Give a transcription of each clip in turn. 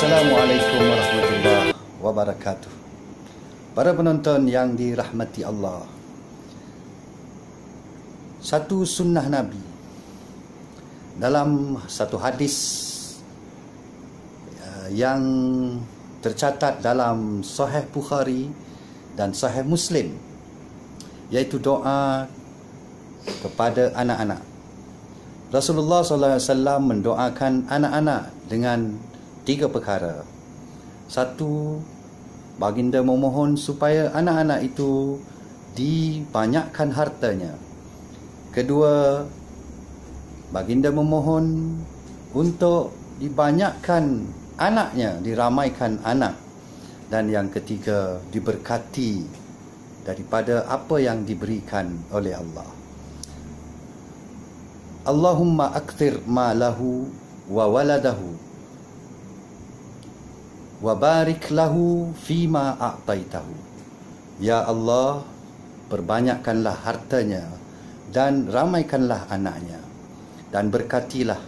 Assalamualaikum warahmatullahi wabarakatuh. Para penonton yang dirahmati Allah. Satu sunnah Nabi dalam satu hadis ya, yang tercatat dalam Sahih Bukhari dan Sahih Muslim iaitu doa kepada anak-anak. Rasulullah SAW mendoakan anak-anak dengan tiga perkara. Satu, baginda memohon supaya anak-anak itu dibanyakkan hartanya. Kedua, baginda memohon untuk dibanyakkan anaknya, diramaikan anak. Dan yang ketiga, diberkati daripada apa yang diberikan oleh Allah. Allahumma akthir ma lahu wa waladahu wa barik lahu fima a'taitahu. Ya Allah, perbanyakkanlah hartanya dan ramaikanlah anaknya dan berkatilah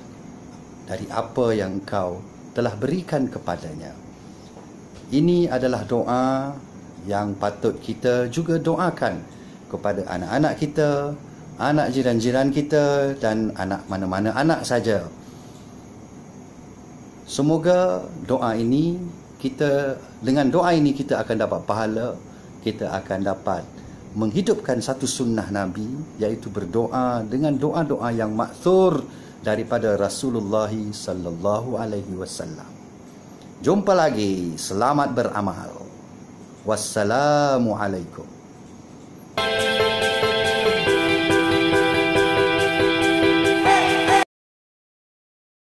dari apa yang engkau telah berikan kepadanya. Ini adalah doa yang patut kita juga doakan kepada anak-anak kita, anak jiran-jiran kita dan anak mana-mana anak saja. Semoga doa ini kita dengan doa ini kita akan dapat pahala kita akan dapat menghidupkan satu sunnah Nabi iaitu berdoa dengan doa-doa yang maksur daripada Rasulullah sallallahu alaihi wasallam. Jumpa lagi, selamat beramal. Wassalamualaikum.